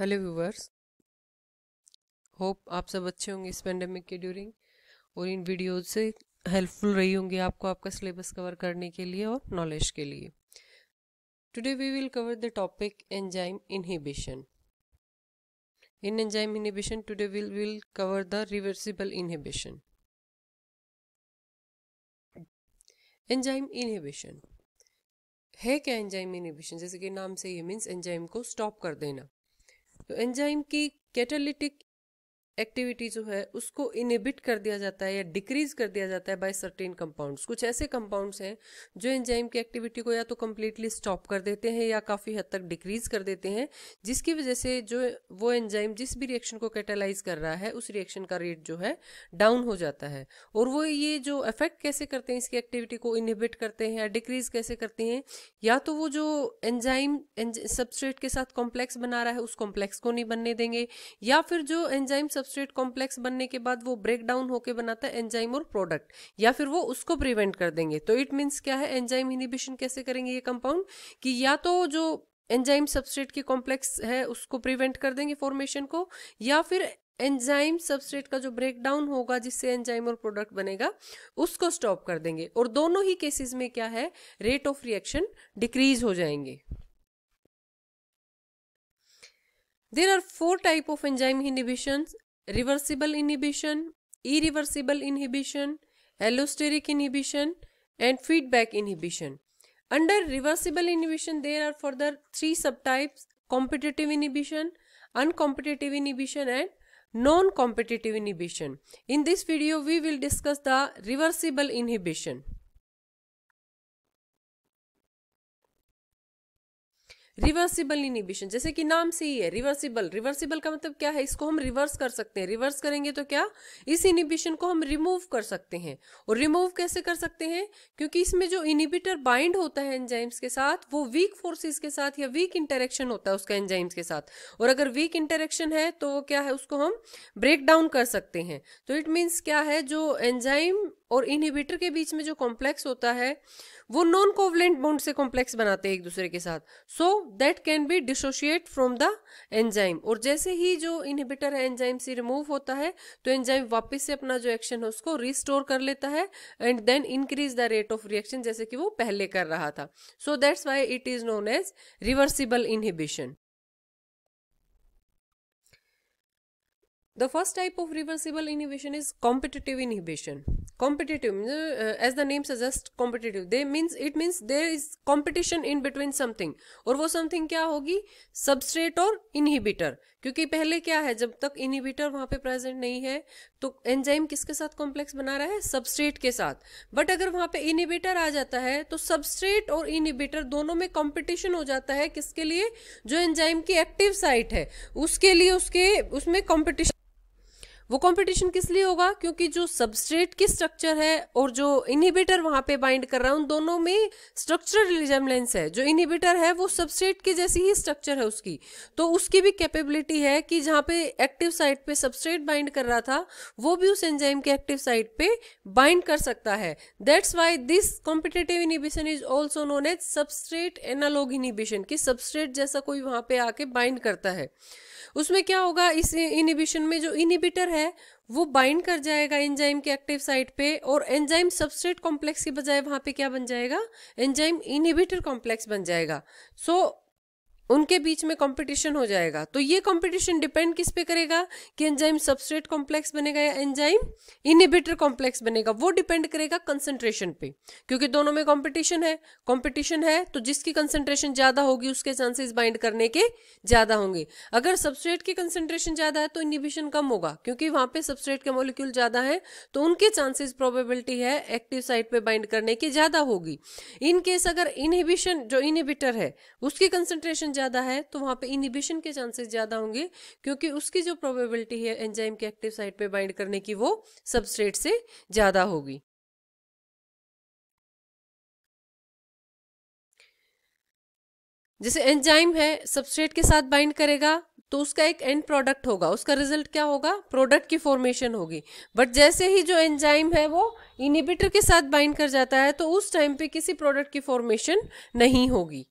Hello viewers hope आप सब अच्छे होंगे इस पेंडेमिक के ड्यूरिंग और इन वीडियोज से हेल्पफुल रही होंगी आपको आपका सिलेबस कवर करने के लिए और नॉलेज के लिए today we will cover the topic enzyme inhibition in enzyme inhibition today will will cover the reversible inhibition enzyme inhibition है क्या एंजाइम इनहिबिशन जैसे कि नाम से ये मीन्स एंजाइम को स्टॉप कर देना तो एंजाइम की कैटालिटिक एक्टिविटी जो है उसको इनिबिट कर दिया जाता है या डिक्रीज कर दिया जाता है बाय सर्टेन कंपाउंड्स कुछ ऐसे कंपाउंड्स हैं जो एंजाइम की एक्टिविटी को या तो कम्प्लीटली स्टॉप कर देते हैं या काफ़ी हद तक डिक्रीज कर देते हैं जिसकी वजह से जो वो एंजाइम जिस भी रिएक्शन को कैटेलाइज कर रहा है उस रिएक्शन का रेट जो है डाउन हो जाता है और वो ये जो अफेक्ट कैसे करते हैं इसकी एक्टिविटी को इनिबिट करते हैं या डिक्रीज कैसे करते हैं या तो वो जो एंजाइम सबस्ट्रेट के साथ कॉम्प्लेक्स बना रहा है उस कॉम्प्लेक्स को नहीं बनने देंगे या फिर जो एंजाइम सबस्ट्रेट कॉम्प्लेक्स बनने के बाद वो ब्रेक डाउन होकर बनाता है एंजाइम और प्रोडक्ट या फिर वो उसको प्रिवेंट कर देंगे तो इट मीन्स क्या है एंजाइम इनिबिशन कैसे करेंगे ये कंपाउंड कि या तो जो एंजाइम सबस्ट्रेट के कॉम्प्लेक्स है उसको प्रिवेंट कर देंगे फॉर्मेशन को या फिर एंजाइम सबस्ट्रेट का जो ब्रेकडाउन होगा जिससे एंजाइम और प्रोडक्ट बनेगा उसको स्टॉप कर देंगे और दोनों ही केसेस में क्या है रेट ऑफ रिएक्शन डिक्रीज हो जाएंगे there are four type of enzyme inhibition reversible inhibition, irreversible inhibition, allosteric inhibition and feedback inhibition. Under reversible inhibition, there are further three subtypes competitive inhibition, uncompetitive inhibition and non-competitive inhibition. In this video, we will discuss the reversible inhibition. Reversible inhibition जैसे कि नाम से ही है reversible reversible का मतलब क्या है इसको हम रिवर्स कर सकते हैं रिवर्स करेंगे तो क्या इस इनिबिशन को हम रिमूव कर सकते हैं और रिमूव कैसे कर सकते हैं क्योंकि इसमें जो इनिबिटर बाइंड होता है एंजाइम्स के साथ वो वीक फोर्सेस के साथ या वीक इंटरेक्शन होता है उसका एंजाइम्स के साथ और अगर वीक इंटरेक्शन है तो क्या है उसको हम ब्रेक डाउन कर सकते हैं तो इट मीन्स क्या है जो एंजाइम और इनहिबिटर के बीच में जो कॉम्प्लेक्स होता है वो नॉन कोवलेंट बॉन्ड से कॉम्प्लेक्स बनाते हैं एक दूसरे के साथ so that can be dissociate from the enzyme और जैसे ही जो इनहिबिटर है एंजाइम से रिमूव होता है तो एंजाइम वापस से अपना जो एक्शन है उसको रिस्टोर कर लेता है and then increase the rate of reaction जैसे कि वो पहले कर रहा था so that's why it is known as reversible inhibition The first type of reversible inhibition is competitive inhibition. Competitive, uh, as the name suggests, competitive. They means it means there is competition in between something. और वो something क्या होगी substrate और inhibitor. क्योंकि पहले क्या है जब तक inhibitor वहाँ पे present नहीं है तो enzyme किसके साथ complex बना रहा है substrate के साथ. But अगर वहाँ पे inhibitor आ जाता है तो substrate और inhibitor दोनों में competition हो जाता है किसके लिए जो enzyme की active site है उसके लिए उसके उसमें competition वो कंपटीशन किस लिए होगा क्योंकि जो सबस्ट्रेट की स्ट्रक्चर है और जो इनहिबिटर वहां पे बाइंड कर रहा है उन दोनों में स्ट्रक्चरल रिजेमलेंस है जो इनहिबिटर है वो सबस्ट्रेट की जैसी ही स्ट्रक्चर है उसकी तो उसकी भी कैपेबिलिटी है कि जहाँ पे एक्टिव साइट पे सबस्ट्रेट बाइंड कर रहा था वो भी उस एंजाइम के एक्टिव साइट पे बाइंड कर सकता है that's why this competitive inhibition is also known as substrate analogue inhibition की सबस्ट्रेट जैसा कोई वहां पे आके बाइंड करता है उसमें क्या होगा इस इनिबिशन में जो इनिबिटर है वो बाइंड कर जाएगा एंजाइम के एक्टिव साइट पे और एंजाइम सबस्ट्रेट कॉम्प्लेक्स की बजाय वहां पे क्या बन जाएगा एंजाइम इनिबिटर कॉम्प्लेक्स बन जाएगा सो so, उनके बीच में कंपटीशन हो जाएगा तो ये कंपटीशन डिपेंड किस पे करेगा कि एंजाइम सबस्ट्रेट कॉम्प्लेक्स बनेगा या एंजाइम इनिबिटर कॉम्प्लेक्स बनेगा वो डिपेंड करेगा कंसंट्रेशन पे क्योंकि दोनों में कंपटीशन है कंपटीशन है तो जिसकी कंसंट्रेशन ज्यादा होगी उसके चांसेस बाइंड करने के ज्यादा होंगे अगर सबस्ट्रेट की कंसेंट्रेशन ज्यादा है तो इनिबिशन कम होगा क्योंकि वहां पर सबस्ट्रेट के मोलिक्यूल ज्यादा है तो उनके चांसेस प्रोबेबिलिटी है एक्टिव साइट पर बाइंड करने की ज्यादा होगी इनकेस अगर इनिबिशन जो इनिबिटर है उसकी कंसेंट्रेशन ज़्यादा है तो वहाँ पे इनिबिशन के चांसेस ज़्यादा होंगे क्योंकि उसकी जो प्रोबेबिलिटी है एंजाइम के एक्टिव साइट पे बाइंड करने की वो सबस्ट्रेट से ज़्यादा होगी जैसे एंजाइम है सबस्ट्रेट के साथ बाइंड करेगा तो उसका एक एंड प्रोडक्ट होगा उसका रिजल्ट क्या होगा प्रोडक्ट की फॉर्मेशन होगी बट जैसे ही जो एंजाइम है वो इनिबिटर के साथ बाइंड कर जाता है तो उस टाइम पे किसी प्रोडक्ट की फॉर्मेशन नहीं होगी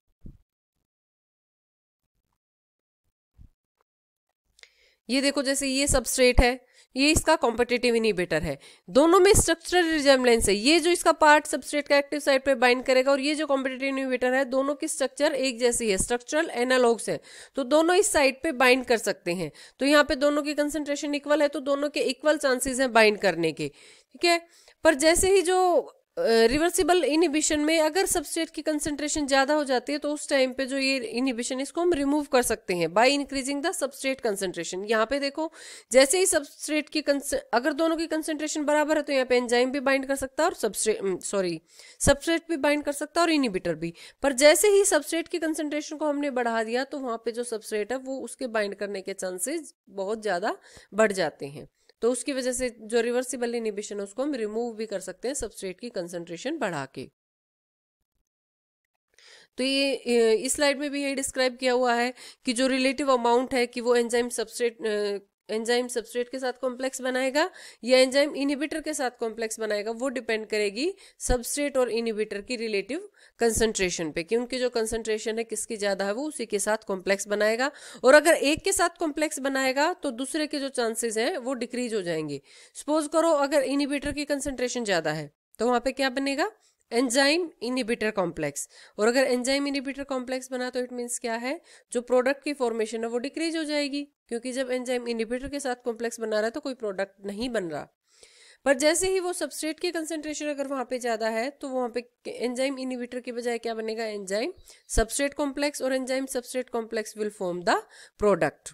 ये देखो जैसे ये सबस्ट्रेट है ये इसका कॉम्पिटेटिव इनिबेटर है दोनों में स्ट्रक्चरल रिजेम्बलेंस है ये जो इसका पार्ट सबस्ट्रेट का एक्टिव साइड पे बाइंड करेगा और ये जो कॉम्पिटेटिव इनिबेटर है दोनों की स्ट्रक्चर एक जैसी है स्ट्रक्चरल एनालॉग्स है तो दोनों इस साइड पे बाइंड कर सकते हैं तो यहाँ पे दोनों की कंसेंट्रेशन इक्वल है तो दोनों के इक्वल चांसेस हैं बाइंड करने के ठीक है पर जैसे ही जो रिवर्सिबल इनहिबिशन में अगर सबस्ट्रेट की कंसेंट्रेशन ज़्यादा हो जाती है तो उस टाइम पे जो ये इनहिबिशन इसको हम रिमूव कर सकते हैं by increasing the substrate concentration यहाँ पे देखो जैसे ही सबस्ट्रेट की अगर दोनों की कंसेंट्रेशन बराबर है तो यहाँ पे एंजाइम भी बाइंड कर सकता है और सबस्ट्रेट सॉरी सबस्ट्रेट भी बाइंड कर सकता है और इनिबिटर भी पर जैसे ही सबस्ट्रेट की कंसेंट्रेशन को हमने बढ़ा दिया तो वहाँ पे जो सबस्ट्रेट है वो उसके बाइंड करने के चांसेज बहुत ज़्यादा बढ़ जाते हैं तो उसकी वजह से जो रिवर्सिबल इनिबिशन है उसको हम रिमूव भी कर सकते हैं सबस्ट्रेट की कंसंट्रेशन बढ़ा के तो ये इस स्लाइड में भी ये डिस्क्राइब किया हुआ है कि जो रिलेटिव अमाउंट है कि वो एंजाइम सबस्ट्रेट एंजाइम सब्सट्रेट के साथ कॉम्प्लेक्स बनाएगा या एंजाइम इनिबिटर के साथ कॉम्प्लेक्स बनाएगा वो डिपेंड करेगी सब्सट्रेट और इनिबिटर की रिलेटिव कंसंट्रेशन पे कि उनकी जो कंसंट्रेशन है किसकी ज़्यादा है वो उसी के साथ कॉम्प्लेक्स बनाएगा और अगर एक के साथ कॉम्प्लेक्स बनाएगा तो दूसरे के जो चांसेज हैं वो डिक्रीज हो जाएंगे सपोज करो अगर इनिबिटर की कंसनट्रेशन ज़्यादा है तो वहाँ पर क्या बनेगा एंजाइम इनिबिटर कॉम्प्लेक्स और अगर एंजाइम इनिबिटर कॉम्प्लेक्स बना तो इट मीन्स क्या है जो प्रोडक्ट की फॉर्मेशन है वो डिक्रीज हो जाएगी क्योंकि जब एंजाइम इनिबिटर के साथ कॉम्प्लेक्स बना रहा है तो कोई प्रोडक्ट नहीं बन रहा पर जैसे ही वो सबस्ट्रेट की कंसेंट्रेशन अगर वहाँ पे ज़्यादा है तो वहाँ पे एंजाइम इनिबिटर के बजाय क्या बनेगा एंजाइम सबस्ट्रेट कॉम्प्लेक्स और enzyme substrate complex will form the product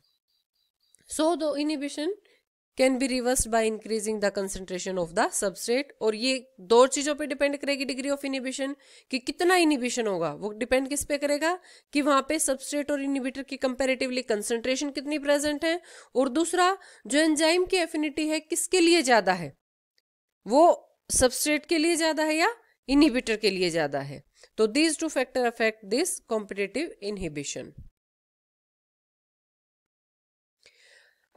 so दो inhibition can be reverse by increasing the concentration of the substrate और ये दो चीज़ों पे डिपेंड करेगी डिग्री ऑफ इनिबिशन कि कितना इनिबिशन होगा वो डिपेंड किस पे करेगा कि वहां पे सबस्ट्रेट और इनिबिटर की कंपेरेटिवली कंसेंट्रेशन कितनी प्रेजेंट है और दूसरा जो एंजाइम की एफिनिटी है किसके लिए ज़्यादा है वो सबस्ट्रेट के लिए ज़्यादा है या इनिबिटर के लिए ज़्यादा है तो these two factor affect this competitive inhibition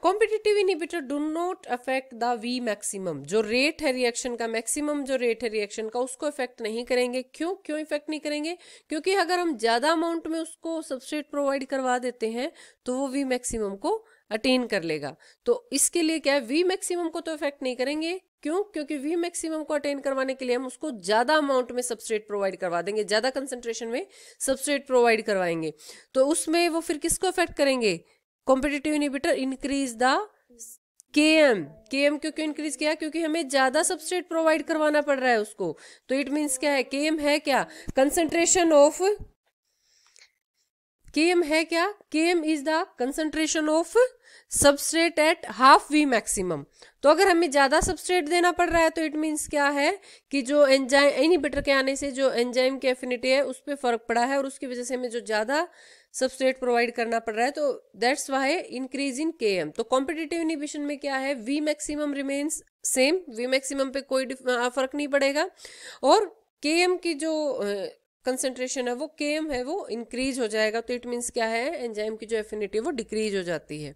competitive inhibitor do not affect the V maximum जो रेट है रिएक्शन का मैक्सिमम जो रेट है रिएक्शन का उसको इफेक्ट नहीं करेंगे क्यों क्यों इफेक्ट नहीं करेंगे क्योंकि अगर हम ज्यादा अमाउंट में उसको सब्सट्रेट प्रोवाइड करवा देते हैं तो वो वी मैक्सिमम को अटेन कर लेगा तो इसके लिए क्या है वी मैक्सिमम को तो इफेक्ट नहीं करेंगे क्यों क्योंकि वी मैक्सिमम को अटेन करवाने के लिए हम उसको ज्यादा अमाउंट में सबस्ट्रेट प्रोवाइड करवा देंगे ज्यादा कंसेंट्रेशन में सबस्ट्रेट प्रोवाइड करवाएंगे तो उसमें वो फिर किसको इफेक्ट करेंगे competitive inhibitor increase the K M K M क्यों क्यों इंक्रीज किया क्योंकि हमें ज्यादा सबस्टेट प्रोवाइड करवाना पड़ रहा है उसको तो इट मीन्स क्या है के एम है क्या कंसेंट्रेशन ऑफ के एम है क्या K M is the concentration of substrate at half V maximum तो अगर हमें ज़्यादा सबस्ट्रेट देना पड़ रहा है तो इट मीन्स क्या है कि जो एंजाइम इनहिबिटर के आने से जो एंजाइम की एफिनिटी है उस पर फर्क पड़ा है और उसकी वजह से हमें जो ज़्यादा सबस्ट्रेट प्रोवाइड करना पड़ रहा है तो दैट्स वाई इंक्रीज इन के एम तो कॉम्पिटेटिव इनिबिशन में क्या है V maximum remains same V maximum पे कोई फर्क नहीं पड़ेगा और के एम की जो कंसेंट्रेशन है वो के एम है वो इंक्रीज हो जाएगा तो इट मीन्स क्या है एंजाइम की जो एफिनिटी वो डिक्रीज हो जाती है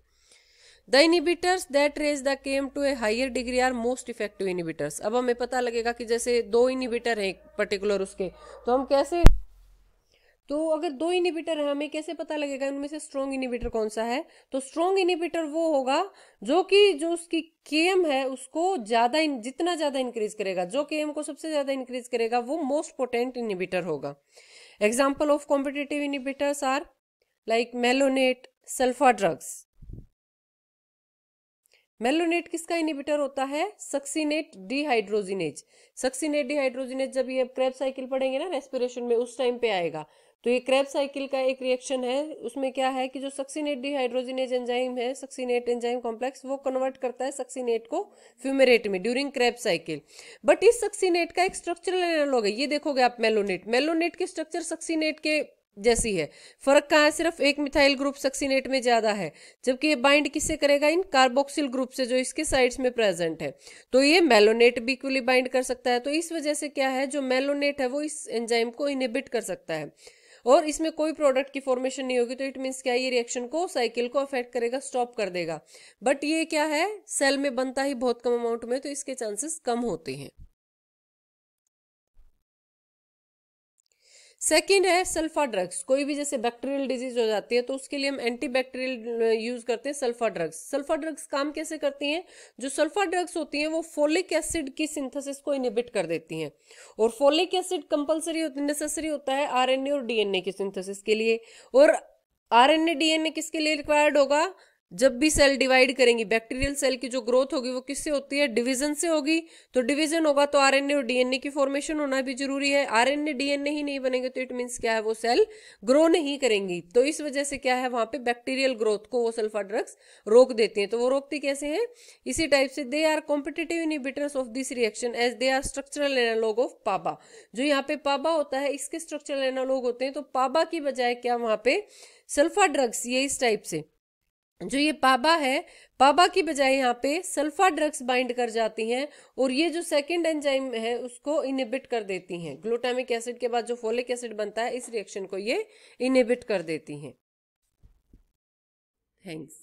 the inhibitors that raise the K M to a higher degree are most effective inhibitors अब हमें पता लगेगा कि जैसे दो इनिबिटर हैं पर्टिकुलर उसके तो हम कैसे तो अगर दो इनिबिटर है हमें कैसे पता लगेगा उनमें से स्ट्रॉन्ग इनिबिटर कौन सा है तो स्ट्रॉन्ग इनिबिटर वो होगा जो कि जो उसकी के है उसको ज्यादा जितना ज्यादा इंक्रीज करेगा जो के को सबसे ज्यादा इंक्रीज करेगा वो मोस्ट पोटेंट इनिबिटर होगा example of competitive inhibitors are like malonate sulfa drugs malonate किसका इनिबिटर होता है सक्सीनेट डिहाइड्रोजिनेज सक्सीनेट डिहाइड्रोजिनेज जब ये क्रेब साइकिल पड़ेंगे ना रेस्पिरेशन में उस टाइम पे आएगा तो ये क्रैप साइकिल का एक रिएक्शन है उसमें क्या है कि जो सक्सीनेट डिहाइड्रोजिनेज एंजाइम है सक्सीनेट एंजाइम कॉम्प्लेक्स वो कन्वर्ट करता है सक्सीनेट को फ्यूमेरेट में ड्यूरिंग क्रैप साइकिल बट इस सक्सीनेट का एक स्ट्रक्चरल एनालॉग है ये देखोगे आप मेलोनेट मेलोनेट की स्ट्रक्चर सक्सीनेट के जैसी है फर्क कहाँ है सिर्फ एक मिथाइल ग्रुप सक्सीनेट में ज्यादा है जबकि ये बाइंड किससे करेगा इन कार्बोक्सिल ग्रुप से जो इसके साइड्स में प्रेजेंट है तो ये मेलोनेट भी इक्वली बाइंड कर सकता है तो इस वजह से क्या है जो मेलोनेट है वो इस एंजाइम को इनहिबिट कर सकता है और इसमें कोई प्रोडक्ट की फॉर्मेशन नहीं होगी तो इट मीन्स क्या ये रिएक्शन को साइकिल को अफेक्ट करेगा स्टॉप कर देगा बट ये क्या है सेल में बनता ही बहुत कम अमाउंट में तो इसके चांसेस कम होते हैं सेकेंड है सल्फा ड्रग्स कोई भी जैसे बैक्टीरियल डिजीज हो जाती है तो उसके लिए हम एंटी बैक्टीरियल यूज करते हैं सल्फा ड्रग्स सल्फा ड्रग्स काम कैसे करती हैं जो सल्फा ड्रग्स होती हैं वो फोलिक एसिड की सिंथेसिस को इनिबिट कर देती हैं और फोलिक एसिड कंपलसरी नेसेसरी होता है आरएनए और डीएनए की सिंथेसिस के लिए और आरएनए डीएनए किसके लिए रिक्वायर्ड होगा जब भी सेल डिवाइड करेंगी बैक्टीरियल सेल की जो ग्रोथ होगी वो किससे होती है डिवीजन से होगी तो डिवीजन होगा तो आरएनए और डीएनए की फॉर्मेशन होना भी जरूरी है आरएनए डीएनए ही नहीं बनेंगे तो इट मींस क्या है वो सेल ग्रो नहीं करेंगी तो इस वजह से क्या है वहां पे बैक्टीरियल ग्रोथ को वो सल्फा ड्रग्स रोक देती हैं तो वो रोकती कैसे है इसी टाइप से they are competitive inhibitors of this reaction as they are structural analogue of PABA जो यहाँ पे पाबा होता है इसके स्ट्रक्चरल एनालॉग होते हैं तो पाबा की बजाय क्या वहां पे सल्फा ड्रग्स ये इस टाइप से जो ये पाबा है पाबा की बजाय यहाँ पे सल्फा ड्रग्स बाइंड कर जाती हैं और ये जो सेकंड एंजाइम है उसको इनहिबिट कर देती हैं ग्लूटामिक एसिड के बाद जो फोलिक एसिड बनता है इस रिएक्शन को ये इनहिबिट कर देती हैं थैंक्स